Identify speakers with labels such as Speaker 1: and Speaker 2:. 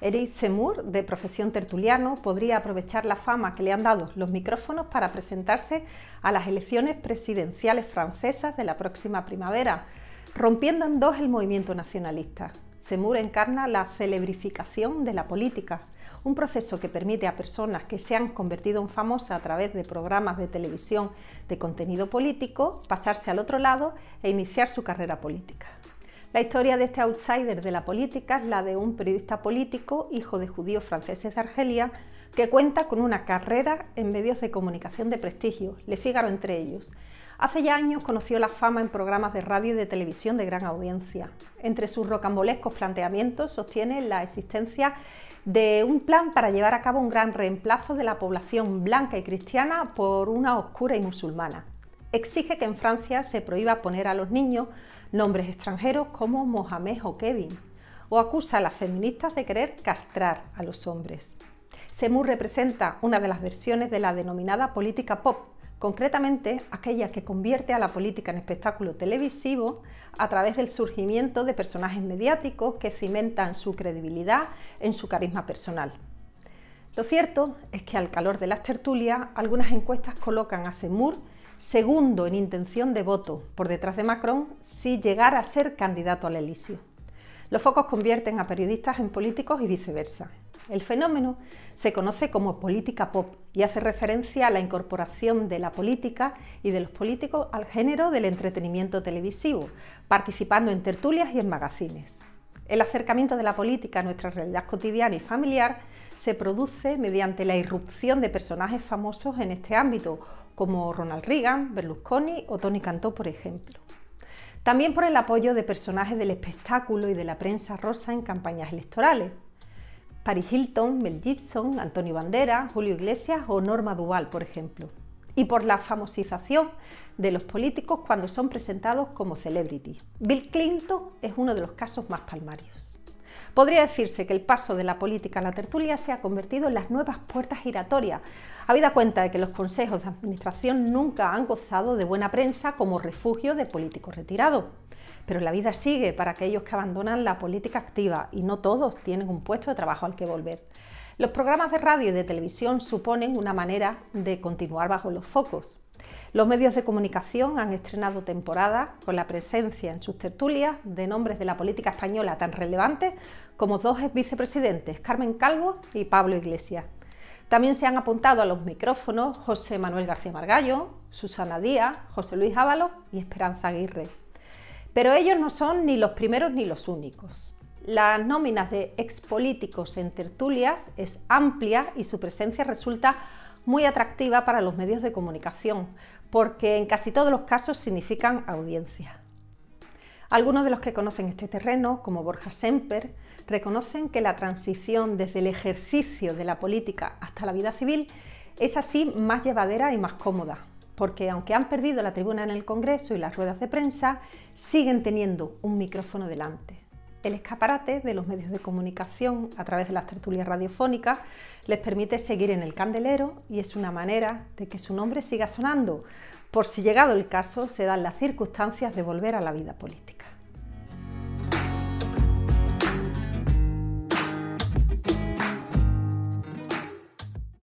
Speaker 1: Eric Semur, de profesión tertuliano, podría aprovechar la fama que le han dado los micrófonos para presentarse a las elecciones presidenciales francesas de la próxima primavera, rompiendo en dos el movimiento nacionalista. Semur encarna la celebrificación de la política, un proceso que permite a personas que se han convertido en famosas a través de programas de televisión de contenido político pasarse al otro lado e iniciar su carrera política. La historia de este outsider de la política es la de un periodista político, hijo de judíos franceses de Argelia, que cuenta con una carrera en medios de comunicación de prestigio, Le Figaro entre ellos, Hace ya años conoció la fama en programas de radio y de televisión de gran audiencia. Entre sus rocambolescos planteamientos sostiene la existencia de un plan para llevar a cabo un gran reemplazo de la población blanca y cristiana por una oscura y musulmana. Exige que en Francia se prohíba poner a los niños nombres extranjeros como Mohamed o Kevin, o acusa a las feministas de querer castrar a los hombres. Semur representa una de las versiones de la denominada política pop, concretamente aquella que convierte a la política en espectáculo televisivo a través del surgimiento de personajes mediáticos que cimentan su credibilidad en su carisma personal. Lo cierto es que al calor de las tertulias, algunas encuestas colocan a Seymour segundo en intención de voto por detrás de Macron si llegara a ser candidato al elisio. Los focos convierten a periodistas en políticos y viceversa. El fenómeno se conoce como política pop y hace referencia a la incorporación de la política y de los políticos al género del entretenimiento televisivo, participando en tertulias y en magazines. El acercamiento de la política a nuestra realidad cotidiana y familiar se produce mediante la irrupción de personajes famosos en este ámbito, como Ronald Reagan, Berlusconi o Tony Cantó, por ejemplo. También por el apoyo de personajes del espectáculo y de la prensa rosa en campañas electorales, Paris Hilton, Mel Gibson, Antonio Bandera, Julio Iglesias o Norma Duval, por ejemplo. Y por la famosización de los políticos cuando son presentados como celebrities. Bill Clinton es uno de los casos más palmarios. Podría decirse que el paso de la política a la tertulia se ha convertido en las nuevas puertas giratorias, habida cuenta de que los consejos de administración nunca han gozado de buena prensa como refugio de políticos retirados. Pero la vida sigue para aquellos que abandonan la política activa y no todos tienen un puesto de trabajo al que volver. Los programas de radio y de televisión suponen una manera de continuar bajo los focos. Los medios de comunicación han estrenado temporadas con la presencia en sus tertulias de nombres de la política española tan relevantes como dos vicepresidentes, Carmen Calvo y Pablo Iglesias. También se han apuntado a los micrófonos José Manuel García Margallo, Susana Díaz, José Luis Ábalos y Esperanza Aguirre. Pero ellos no son ni los primeros ni los únicos. Las nóminas de expolíticos en tertulias es amplia y su presencia resulta muy atractiva para los medios de comunicación, porque en casi todos los casos significan audiencia. Algunos de los que conocen este terreno, como Borja Semper, reconocen que la transición desde el ejercicio de la política hasta la vida civil es así más llevadera y más cómoda, porque aunque han perdido la tribuna en el Congreso y las ruedas de prensa, siguen teniendo un micrófono delante. El escaparate de los medios de comunicación a través de las tertulias radiofónicas les permite seguir en el candelero y es una manera de que su nombre siga sonando, por si llegado el caso se dan las circunstancias de volver a la vida política.